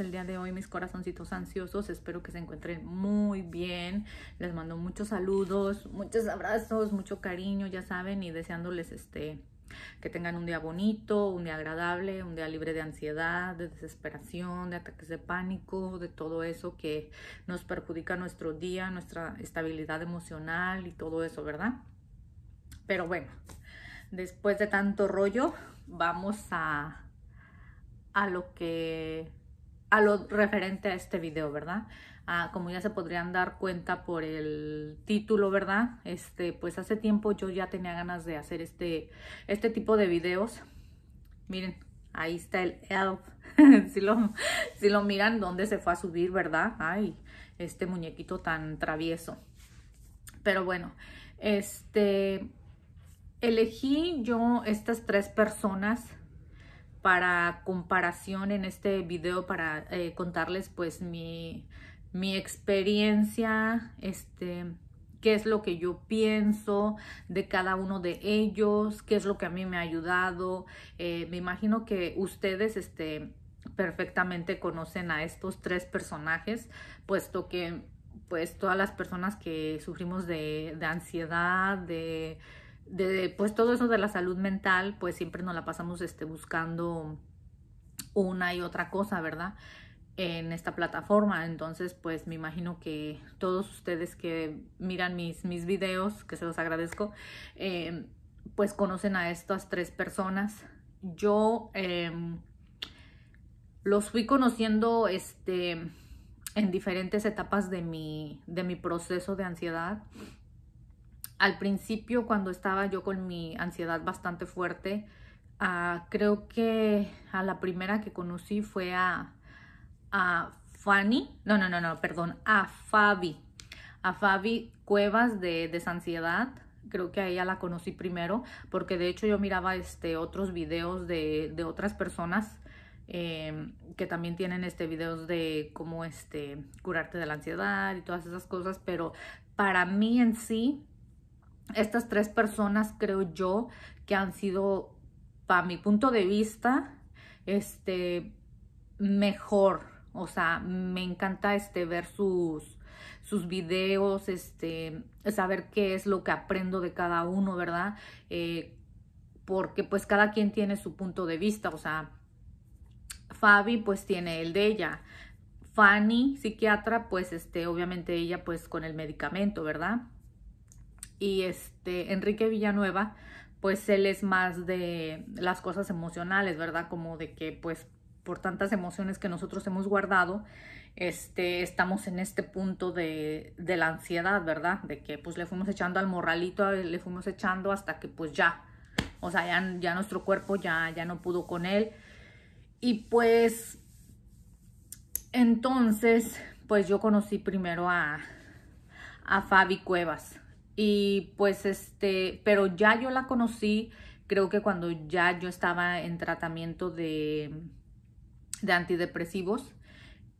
el día de hoy, mis corazoncitos ansiosos? Espero que se encuentren muy bien. Les mando muchos saludos, muchos abrazos, mucho cariño, ya saben, y deseándoles este que tengan un día bonito, un día agradable, un día libre de ansiedad, de desesperación, de ataques de pánico, de todo eso que nos perjudica nuestro día, nuestra estabilidad emocional y todo eso, ¿verdad? Pero bueno, después de tanto rollo, vamos a, a lo que a lo referente a este video, ¿verdad? Ah, como ya se podrían dar cuenta por el título, ¿verdad? Este, pues hace tiempo yo ya tenía ganas de hacer este, este tipo de videos. Miren, ahí está el elf. si, lo, si lo miran, ¿dónde se fue a subir, verdad? Ay, este muñequito tan travieso. Pero bueno, este, elegí yo estas tres personas para comparación en este video para eh, contarles pues mi, mi experiencia, este, qué es lo que yo pienso de cada uno de ellos, qué es lo que a mí me ha ayudado. Eh, me imagino que ustedes este, perfectamente conocen a estos tres personajes, puesto que pues todas las personas que sufrimos de, de ansiedad, de de, pues todo eso de la salud mental, pues siempre nos la pasamos este, buscando una y otra cosa, ¿verdad? En esta plataforma. Entonces, pues me imagino que todos ustedes que miran mis, mis videos, que se los agradezco, eh, pues conocen a estas tres personas. Yo eh, los fui conociendo este, en diferentes etapas de de mi proceso de ansiedad al principio cuando estaba yo con mi ansiedad bastante fuerte, ah, creo que a la primera que conocí fue a, a Fanny, no, no, no, no, perdón, a Fabi, a Fabi Cuevas de Desansiedad. Creo que a ella la conocí primero porque de hecho yo miraba este, otros videos de, otras personas em, que también tienen este videos de cómo este curarte de la ansiedad y todas esas cosas pero para mí en sí estas tres personas creo yo que han sido, para mi punto de vista, este, mejor. O sea, me encanta este, ver sus, videos, este, saber qué es lo que aprendo de cada uno, ¿verdad? Eh, porque pues cada quien tiene su punto de vista, o sea, Fabi pues tiene el de ella, Fanny, psiquiatra, pues este, obviamente ella pues con el medicamento, ¿verdad? y este Enrique Villanueva, pues él es más de las cosas emocionales, ¿verdad? Como de que pues por tantas emociones que nosotros hemos guardado, este, estamos en este punto de, de la ansiedad, ¿verdad? De que pues le fuimos echando al morralito, le fuimos echando hasta que pues ya, o sea, ya, nuestro cuerpo ya, ya no pudo con él. Y pues entonces, pues yo conocí primero a, a Fabi Cuevas. Y pues este, pero ya yo la conocí, creo que cuando ya yo estaba en tratamiento de, antidepresivos.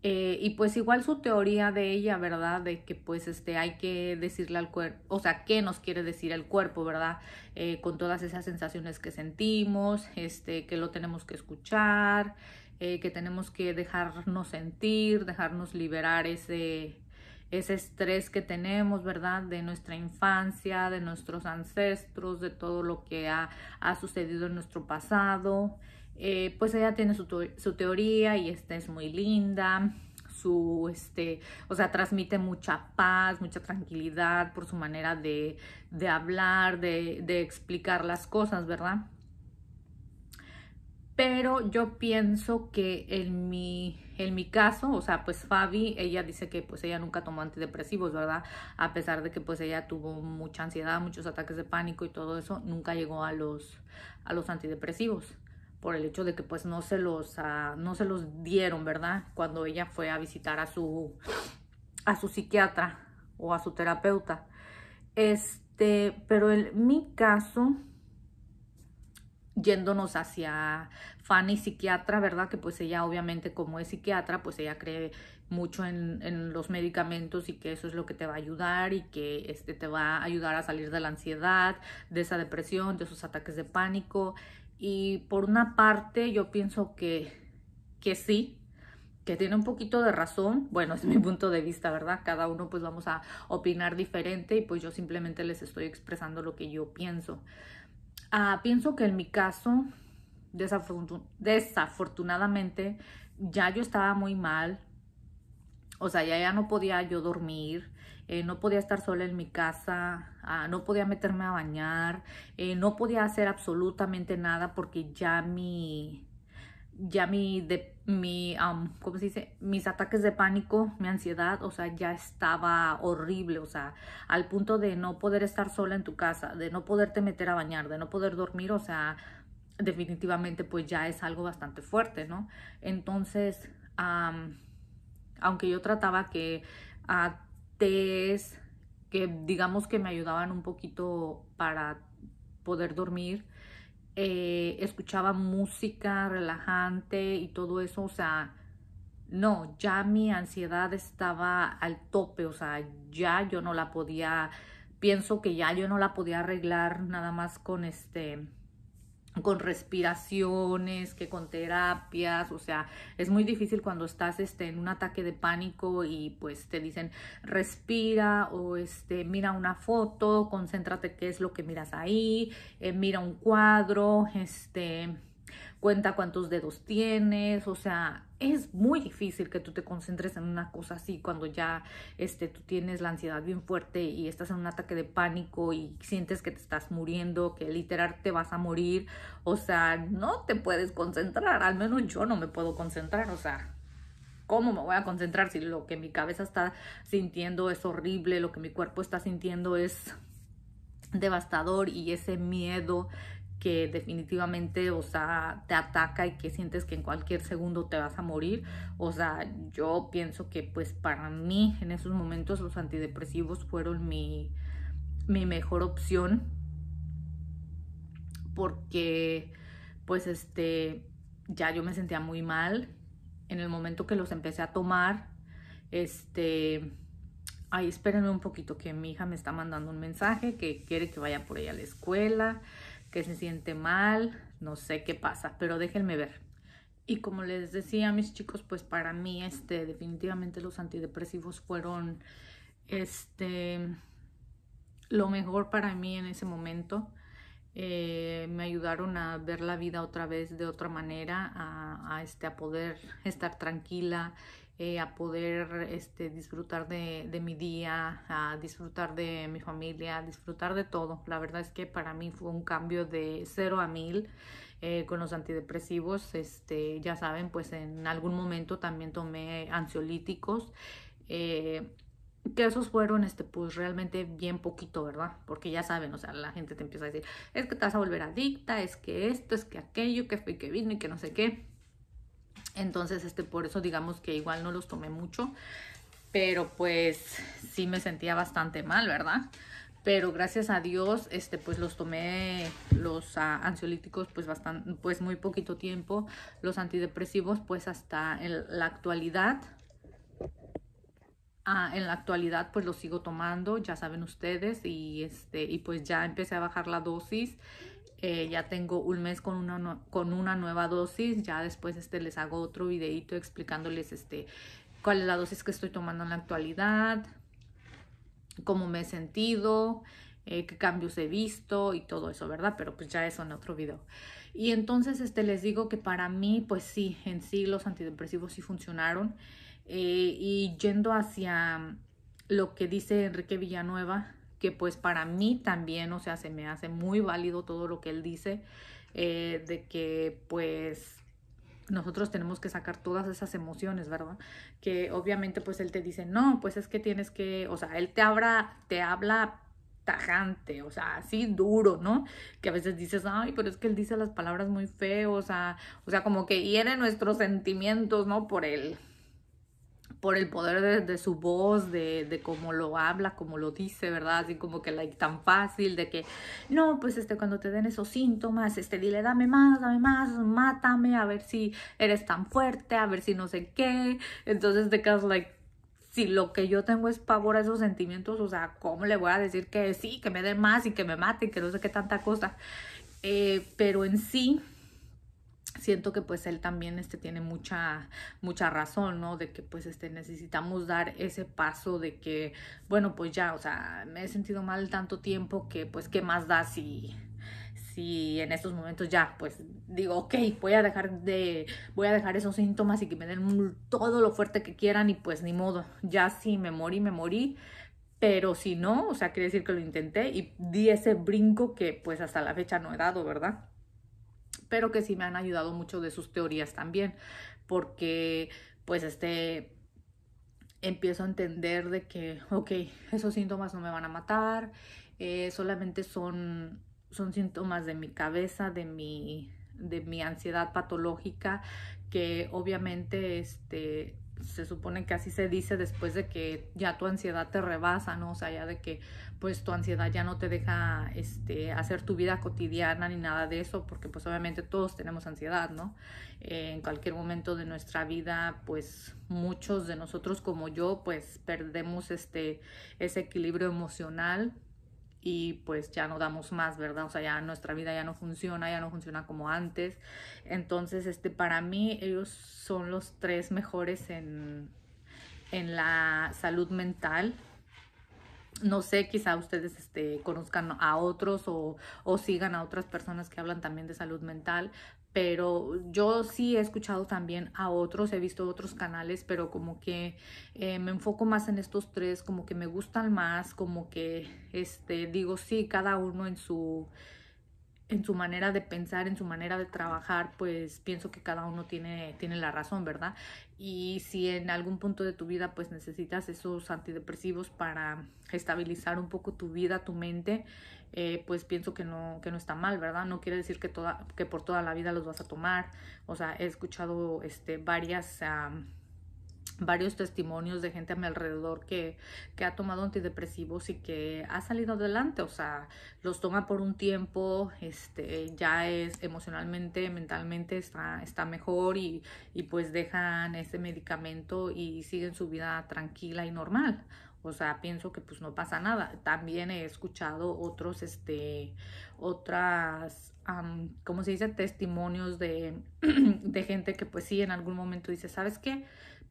Eh, y pues igual su teoría de ella, ¿verdad? De que pues este hay que decirle al cuerpo, o sea, qué nos quiere decir el cuerpo, ¿verdad? Eh, con todas esas sensaciones que sentimos, este, que lo tenemos que escuchar, eh, que tenemos que dejarnos sentir, dejarnos liberar ese, ese estrés que tenemos, ¿verdad? De nuestra infancia, de nuestros ancestros, de todo lo que ha, sucedido en nuestro pasado. Eh, pues ella tiene su, teoría y esta es muy linda. Su, este, o sea, transmite mucha paz, mucha tranquilidad por su manera de, de hablar, de, de explicar las cosas, ¿verdad? pero yo pienso que en mi, mi caso, o sea, pues Fabi, ella dice que pues ella nunca tomó antidepresivos, ¿verdad? A pesar de que pues ella tuvo mucha ansiedad, muchos ataques de pánico y todo eso, nunca llegó a los, a los antidepresivos por el hecho de que pues no se los ah, no se los dieron, ¿verdad? Cuando ella fue a visitar a su a su psiquiatra o a su terapeuta. Este, pero en mi caso, yéndonos hacia Fanny psiquiatra, ¿verdad? Que pues ella obviamente como es psiquiatra, pues ella cree mucho en, los medicamentos y que eso es lo que te va a ayudar y que este, te va a ayudar a salir de la ansiedad, de esa depresión, de esos ataques de pánico. Y por una parte yo pienso que, que sí, que tiene un poquito de razón, bueno, es mi punto de vista, ¿verdad? Cada uno pues vamos a opinar diferente y pues yo simplemente les estoy expresando lo que yo pienso. Ah, pienso que en mi caso, desafortunadamente, ya yo estaba muy mal. O sea, ya, ya no podía yo dormir, eh, no podía estar sola en mi casa, ah, no podía meterme a bañar, eh, no podía hacer absolutamente nada porque ya mi, ya mi, ¿cómo se dice? Mis ataques de pánico, mi ansiedad, o sea, ya estaba horrible, o sea, al punto de no poder estar sola en tu casa, de no poderte meter a bañar, de no poder dormir, o sea, definitivamente pues ya es algo bastante fuerte, ¿no? Entonces, aunque yo trataba que tees, que digamos que me ayudaban un poquito para poder dormir, eh, escuchaba música relajante y todo eso, o sea, no, ya mi ansiedad estaba al tope, o sea, ya yo no la podía, pienso que ya yo no la podía arreglar nada más con este, con respiraciones, que con terapias, o sea, es muy difícil cuando estás este, en un ataque de pánico y pues te dicen respira o este, mira una foto, concéntrate qué es lo que miras ahí, eh, mira un cuadro, este, cuenta cuántos dedos tienes, o sea, es muy difícil que tú te concentres en una cosa así cuando ya este, tú tienes la ansiedad bien fuerte y estás en un ataque de pánico y sientes que te estás muriendo, que literal te vas a morir, o sea, no te puedes concentrar, al menos yo no me puedo concentrar, o sea, ¿Cómo me voy a concentrar si lo que mi cabeza está sintiendo es horrible, lo que mi cuerpo está sintiendo es devastador y ese miedo que definitivamente, o sea, te ataca y que sientes que en cualquier segundo te vas a morir. O sea, yo pienso que pues para mí en esos momentos los antidepresivos fueron mi, mi mejor opción porque pues este ya yo me sentía muy mal en el momento que los empecé a tomar este ay espérenme un poquito que mi hija me está mandando un mensaje que quiere que vaya por ella a la escuela que se siente mal, no sé qué pasa, pero déjenme ver. Y como les decía, mis chicos, pues para mí, este, definitivamente los antidepresivos fueron, este, lo mejor para mí en ese momento. Eh, me ayudaron a ver la vida otra vez de otra manera, a, a, este, a poder estar tranquila eh, a poder este, disfrutar de, mi día, a disfrutar de mi familia, a disfrutar de todo. La verdad es que para mí fue un cambio de cero a mil eh, con los antidepresivos. Este, ya saben, pues en algún momento también tomé ansiolíticos. Eh, que esos fueron, este, pues realmente bien poquito, ¿verdad? Porque ya saben, o sea, la gente te empieza a decir, es que te vas a volver adicta, es que esto, es que aquello, que fue que vino y que no sé qué. Entonces, este, por eso digamos que igual no los tomé mucho, pero pues sí me sentía bastante mal, ¿verdad? Pero gracias a Dios, este, pues los tomé los ah, ansiolíticos pues bastante, pues muy poquito tiempo, los antidepresivos pues hasta en la actualidad. Ah, en la actualidad pues lo sigo tomando, ya saben ustedes, y este, y pues ya empecé a bajar la dosis eh, ya tengo un mes con una, con una nueva dosis, ya después este, les hago otro videito explicándoles este, cuál es la dosis que estoy tomando en la actualidad, cómo me he sentido, eh, qué cambios he visto y todo eso, ¿verdad? Pero pues ya eso en otro video. Y entonces este, les digo que para mí, pues sí, en sí los antidepresivos sí funcionaron. Eh, y yendo hacia lo que dice Enrique Villanueva, que pues para mí también, o sea, se me hace muy válido todo lo que él dice, eh, de que pues nosotros tenemos que sacar todas esas emociones, ¿verdad? Que obviamente pues él te dice, no, pues es que tienes que, o sea, él te habla, te habla tajante, o sea, así duro, ¿no? Que a veces dices, ay, pero es que él dice las palabras muy feos, o sea, o sea, como que hiere nuestros sentimientos, ¿no? Por él, por el poder de, su voz, de, de, cómo lo habla, cómo lo dice, ¿verdad? Así como que like, tan fácil de que, no, pues este, cuando te den esos síntomas, este, dile, dame más, dame más, mátame, a ver si eres tan fuerte, a ver si no sé qué. Entonces te quedas like, si lo que yo tengo es pavor a esos sentimientos, o sea, ¿cómo le voy a decir que sí, que me dé más y que me maten, que no sé qué tanta cosa? Eh, pero en sí, siento que pues él también este tiene mucha mucha razón no de que pues este necesitamos dar ese paso de que bueno pues ya o sea me he sentido mal tanto tiempo que pues qué más da si si en estos momentos ya pues digo ok voy a dejar de voy a dejar esos síntomas y que me den todo lo fuerte que quieran y pues ni modo ya sí me morí me morí pero si no o sea quiere decir que lo intenté y di ese brinco que pues hasta la fecha no he dado verdad pero que sí me han ayudado mucho de sus teorías también, porque pues este empiezo a entender de que, ok, esos síntomas no me van a matar, eh, solamente son, son síntomas de mi cabeza, de mi, de mi ansiedad patológica, que obviamente este, se supone que así se dice después de que ya tu ansiedad te rebasa, ¿no? O sea, ya de que pues tu ansiedad ya no te deja este, hacer tu vida cotidiana ni nada de eso, porque pues obviamente todos tenemos ansiedad, ¿no? Eh, en cualquier momento de nuestra vida, pues muchos de nosotros como yo, pues perdemos este, ese equilibrio emocional y pues ya no damos más, ¿verdad? O sea, ya nuestra vida ya no funciona, ya no funciona como antes. Entonces, este, para mí ellos son los tres mejores en, en la salud mental, no sé, quizá ustedes este, conozcan a otros o, sigan a otras personas que hablan también de salud mental, pero yo sí he escuchado también a otros, he visto otros canales, pero como que eh, me enfoco más en estos tres, como que me gustan más, como que este, digo sí, cada uno en su en su manera de pensar, en su manera de trabajar, pues pienso que cada uno tiene, tiene la razón, ¿verdad? Y si en algún punto de tu vida pues necesitas esos antidepresivos para estabilizar un poco tu vida, tu mente, eh, pues pienso que no, que no está mal, ¿verdad? No quiere decir que, toda, que por toda la vida los vas a tomar. O sea, he escuchado este, varias varios testimonios de gente a mi alrededor que, ha tomado antidepresivos y que ha salido adelante, o sea, los toma por un tiempo, este, ya es emocionalmente, mentalmente está, está mejor y, pues dejan ese medicamento y siguen su vida tranquila y normal. O sea, pienso que pues no pasa nada. También he escuchado otros, este, otras, ¿cómo se dice? Testimonios de, de gente que pues sí, en algún momento dice, ¿sabes qué?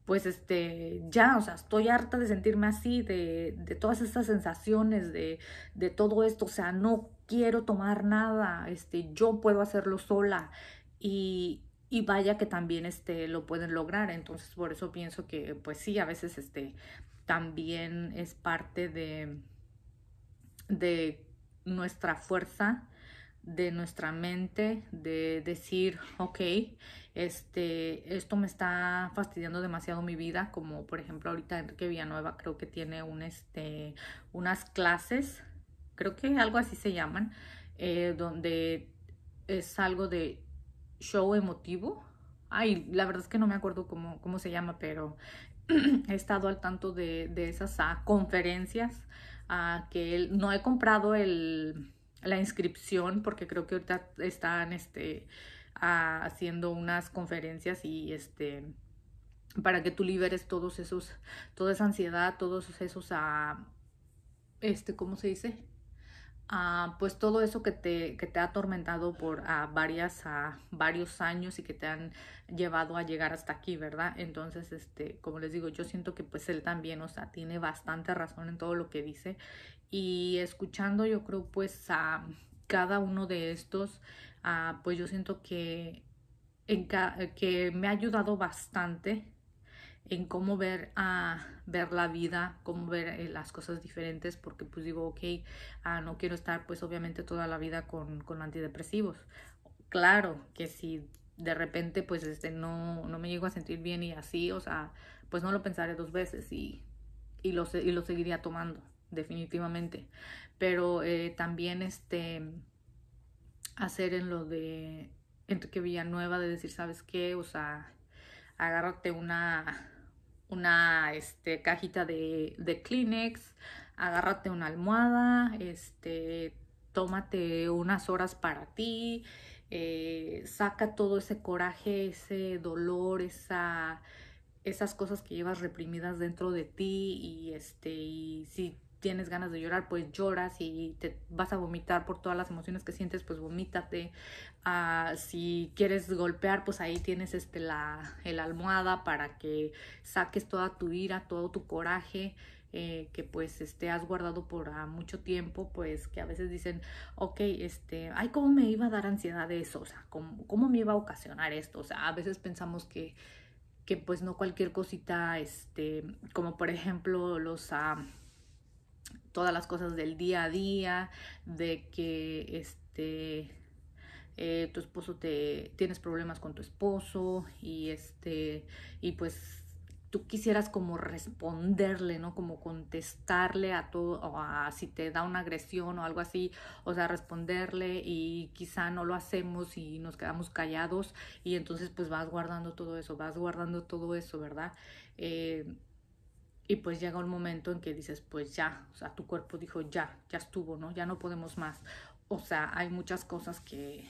pues este, ya, o sea, estoy harta de sentirme así, de, todas estas sensaciones, de, de, todo esto, o sea, no quiero tomar nada, este, yo puedo hacerlo sola y, y, vaya que también este, lo pueden lograr, entonces por eso pienso que, pues sí, a veces este, también es parte de, de nuestra fuerza de nuestra mente de decir, ok, este, esto me está fastidiando demasiado mi vida, como por ejemplo ahorita Enrique Villanueva creo que tiene un, este, unas clases, creo que algo así se llaman, eh, donde es algo de show emotivo. Ay, la verdad es que no me acuerdo cómo, cómo se llama, pero he estado al tanto de, esas ah, conferencias a ah, que él, no he comprado el la inscripción porque creo que ahorita están este, haciendo unas conferencias y este para que tú liberes todos esos, toda esa ansiedad, todos esos, a, ah, este, ¿cómo se dice? Ah, pues todo eso que te, que te ha atormentado por a ah, varias, a varios años y que te han llevado a llegar hasta aquí, ¿verdad? Entonces, este, como les digo, yo siento que pues él también, o sea, tiene bastante razón en todo lo que dice y escuchando yo creo pues a cada uno de estos, ah, pues yo siento que, que me ha ayudado bastante en cómo ver, ah, ver la vida, cómo ver eh, las cosas diferentes, porque pues digo, ok, ah, no quiero estar pues obviamente toda la vida con, antidepresivos. Claro que si de repente pues este, no, no, me llego a sentir bien y así, o sea, pues no lo pensaré dos veces y, y, lo, y lo seguiría tomando definitivamente. Pero eh, también este, hacer en lo de vía Villanueva, de decir, ¿sabes qué? O sea, agárrate una, una este, cajita de, de Kleenex, agárrate una almohada, este, tómate unas horas para ti, eh, saca todo ese coraje, ese dolor, esa, esas cosas que llevas reprimidas dentro de ti y, este, y si tienes ganas de llorar, pues lloras. y te vas a vomitar por todas las emociones que sientes, pues vomítate. Ah, si quieres golpear, pues ahí tienes este, la el almohada para que saques toda tu ira, todo tu coraje. Eh, que pues este, has guardado por ah, mucho tiempo, pues que a veces dicen, ok, este, ay, ¿cómo me iba a dar ansiedad eso? O sea, ¿cómo, me iba a ocasionar esto? O sea, a veces pensamos que, que pues no cualquier cosita, este, como por ejemplo los... a ah, todas las cosas del día a día, de que este, eh, tu esposo te, tienes problemas con tu esposo y este, y pues tú quisieras como responderle, ¿no? Como contestarle a todo, o a si te da una agresión o algo así, o sea, responderle y quizá no lo hacemos y nos quedamos callados y entonces pues vas guardando todo eso, vas guardando todo eso, ¿verdad? Eh, y pues llega un momento en que dices, pues ya, o sea, tu cuerpo dijo, ya, ya estuvo, ¿no? Ya no podemos más. O sea, hay muchas cosas que,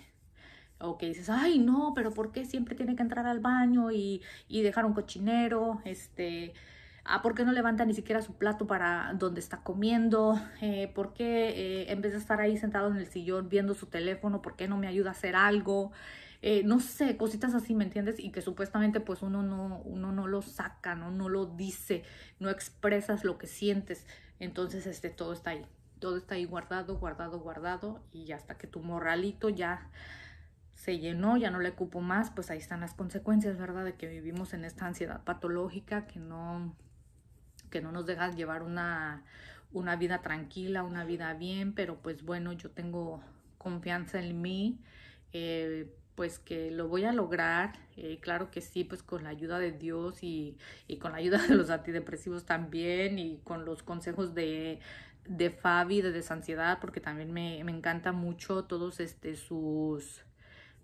o que dices, ay, no, pero ¿por qué siempre tiene que entrar al baño y, y dejar un cochinero? Este, ah, ¿por qué no levanta ni siquiera su plato para donde está comiendo? Eh, ¿Por qué eh, en vez de estar ahí sentado en el sillón viendo su teléfono, por qué no me ayuda a hacer algo? Eh, no sé, cositas así, ¿me entiendes? Y que supuestamente pues uno no, uno no lo saca, ¿no? no lo dice, no expresas lo que sientes. Entonces, este, todo está ahí, todo está ahí guardado, guardado, guardado y hasta que tu morralito ya se llenó, ya no le cupo más, pues ahí están las consecuencias, ¿verdad? De que vivimos en esta ansiedad patológica que no, que no nos dejas llevar una, vida tranquila, una vida bien, pero pues bueno, yo tengo confianza en mí. Eh, pues que lo voy a lograr, eh, claro que sí, pues con la ayuda de Dios y, y, con la ayuda de los antidepresivos también y con los consejos de, de Fabi de Desansiedad, porque también me, me encanta mucho todos este, sus,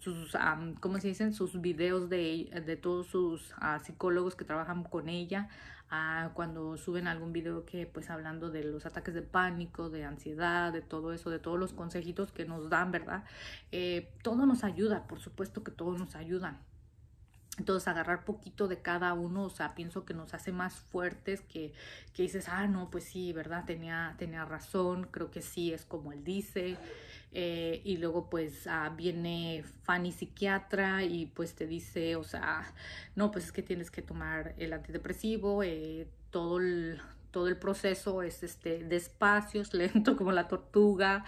sus um, ¿cómo se dicen? Sus videos de, de todos sus ah, psicólogos que trabajan con ella, ah, cuando suben algún video que pues hablando de los ataques de pánico, de ansiedad, de todo eso, de todos los consejitos que nos dan, ¿verdad? Eh, todo nos ayuda, por supuesto que todo nos ayuda. Entonces, agarrar poquito de cada uno, o sea, pienso que nos hace más fuertes que, que dices, ah, no, pues sí, ¿verdad? Tenía, tenía razón, creo que sí, es como él dice. Eh, y luego pues ah, viene Fanny psiquiatra y pues te dice, o sea, no, pues es que tienes que tomar el antidepresivo, eh, todo el, todo el proceso es este despacio, es lento como la tortuga,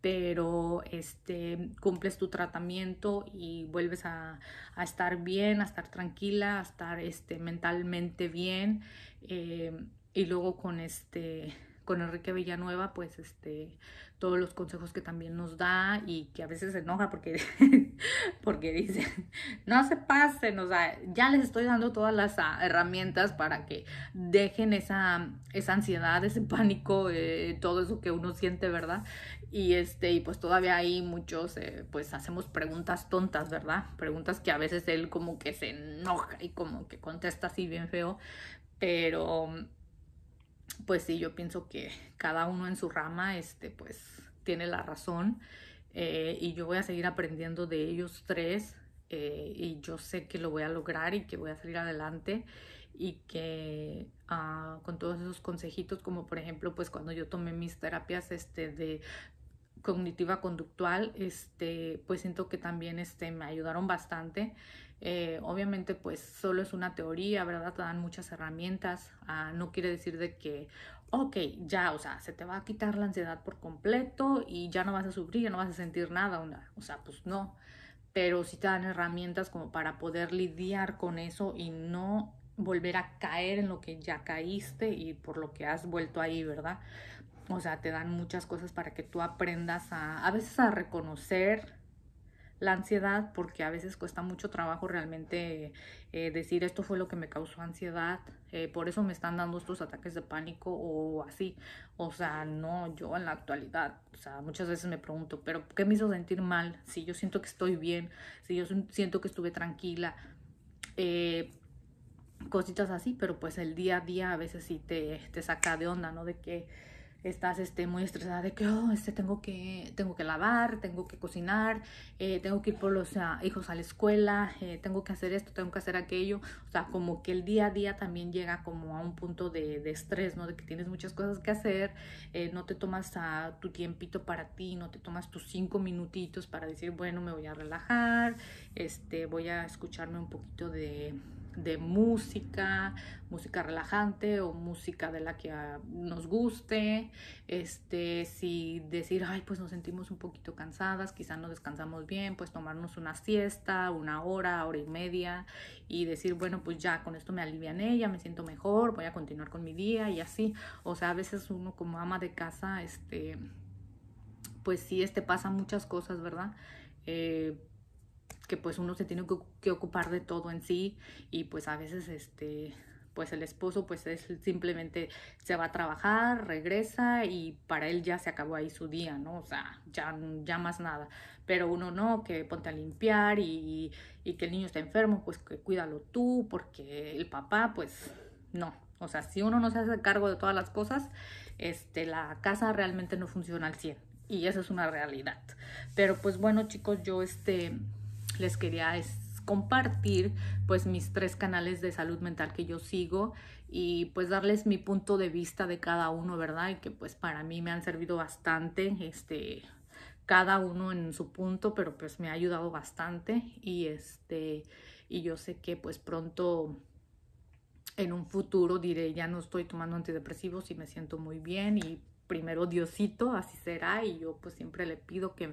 pero este, cumples tu tratamiento y vuelves a, estar bien, a estar tranquila, a estar este, mentalmente bien. Eh, y luego con este con Enrique Villanueva, pues este, todos los consejos que también nos da y que a veces se enoja porque porque dicen, no se pasen, o sea, ya les estoy dando todas las ah, herramientas para que dejen esa, esa ansiedad, ese pánico, eh, todo eso que uno siente, ¿verdad? Y, este, y pues todavía hay muchos, eh, pues hacemos preguntas tontas, ¿verdad? Preguntas que a veces él como que se enoja y como que contesta así bien feo, pero pues sí, yo pienso que cada uno en su rama, este, pues tiene la razón. Eh, y yo voy a seguir aprendiendo de ellos tres eh, y yo sé que lo voy a lograr y que voy a salir adelante y que ah, con todos esos consejitos como por ejemplo pues cuando yo tomé mis terapias este de cognitiva conductual este pues siento que también este me ayudaron bastante eh, obviamente pues solo es una teoría verdad te dan muchas herramientas ah, no quiere decir de que ok, ya, o sea, se te va a quitar la ansiedad por completo y ya no vas a sufrir, ya no vas a sentir nada, una, o sea, pues no, pero sí te dan herramientas como para poder lidiar con eso y no volver a caer en lo que ya caíste y por lo que has vuelto ahí, ¿verdad? O sea, te dan muchas cosas para que tú aprendas a, a veces a reconocer la ansiedad, porque a veces cuesta mucho trabajo realmente eh, decir esto fue lo que me causó ansiedad, eh, por eso me están dando estos ataques de pánico o así. O sea, no, yo en la actualidad, o sea, muchas veces me pregunto, pero ¿qué me hizo sentir mal? Si yo siento que estoy bien, si yo siento que estuve tranquila, eh, cositas así, pero pues el día a día a veces sí te, te saca de onda, ¿no? De que estás este, muy estresada de que oh, este, tengo que tengo que lavar, tengo que cocinar, eh, tengo que ir por los ah, hijos a la escuela, eh, tengo que hacer esto, tengo que hacer aquello. O sea, como que el día a día también llega como a un punto de, estrés, ¿no? De que tienes muchas cosas que hacer, eh, no te tomas tu tiempito para ti, no te tomas tus cinco minutitos para decir, bueno, me voy a relajar, este, voy a escucharme un poquito de de música, música relajante o música de la que ah, nos guste. Este, si decir, ay, pues nos sentimos un poquito cansadas, quizás no descansamos bien, pues tomarnos una siesta, una hora, hora y media y decir, bueno, pues ya con esto me alivian ella me siento mejor, voy a continuar con mi día y así. O sea, a veces uno como ama de casa, este, pues sí, este pasa muchas cosas, ¿verdad? Eh, que pues uno se tiene que ocupar de todo en sí y pues a veces este pues el esposo pues es simplemente se va a trabajar, regresa y para él ya se acabó ahí su día, ¿no? O sea, ya, ya más nada. Pero uno no, que ponte a limpiar y, y que el niño está enfermo, pues que cuídalo tú, porque el papá pues no. O sea, si uno no se hace cargo de todas las cosas, este, la casa realmente no funciona al 100. Y esa es una realidad. Pero pues bueno chicos, yo este les quería compartir pues mis tres canales de salud mental que yo sigo y pues darles mi punto de vista de cada uno, ¿verdad? Y que pues para mí me han servido bastante, este, cada uno en su punto, pero pues me ha ayudado bastante y este, y yo sé que pues pronto en un futuro diré ya no estoy tomando antidepresivos y me siento muy bien y primero Diosito, así será, y yo pues siempre le pido que,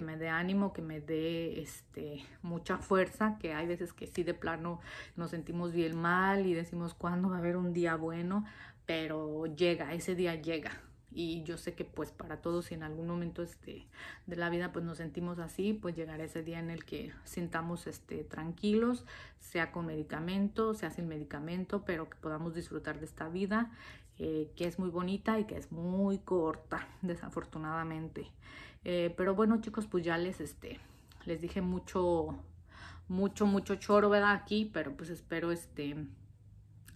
me dé ánimo, que me dé este, mucha fuerza, que hay veces que sí de plano nos sentimos bien mal y decimos cuándo va a haber un día bueno, pero llega, ese día llega. Y yo sé que pues para todos si en algún momento este, de la vida pues nos sentimos así, pues llegará ese día en el que sintamos este, tranquilos, sea con medicamento, sea sin medicamento, pero que podamos disfrutar de esta vida eh, que es muy bonita y que es muy corta, desafortunadamente. Eh, pero bueno, chicos, pues ya les, este, les dije mucho, mucho, mucho choro, ¿verdad? Aquí, pero pues espero, este,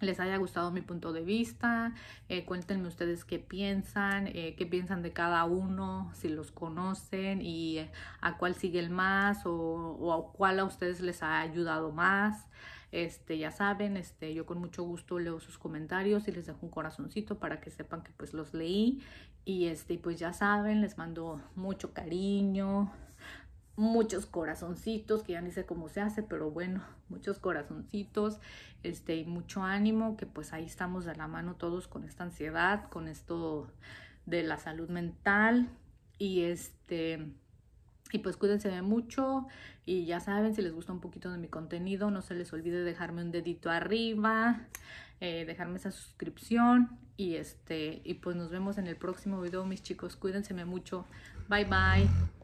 les haya gustado mi punto de vista. Eh, cuéntenme ustedes qué piensan, qué piensan de cada uno, si los conocen y a cuál sigue el más o, o, a cuál a ustedes les ha ayudado más. Este, ya saben, este, yo con mucho gusto leo sus comentarios y les dejo un corazoncito para que sepan que pues los leí. Y este, pues ya saben, les mando mucho cariño, muchos corazoncitos, que ya ni sé cómo se hace, pero bueno, muchos corazoncitos, este, y mucho ánimo, que pues ahí estamos de la mano todos con esta ansiedad, con esto de la salud mental. Y este, y pues cuídense mucho y ya saben, si les gusta un poquito de mi contenido, no se les olvide dejarme un dedito arriba, eh, dejarme esa suscripción y este y pues nos vemos en el próximo video, mis chicos. Cuídense mucho. Bye bye.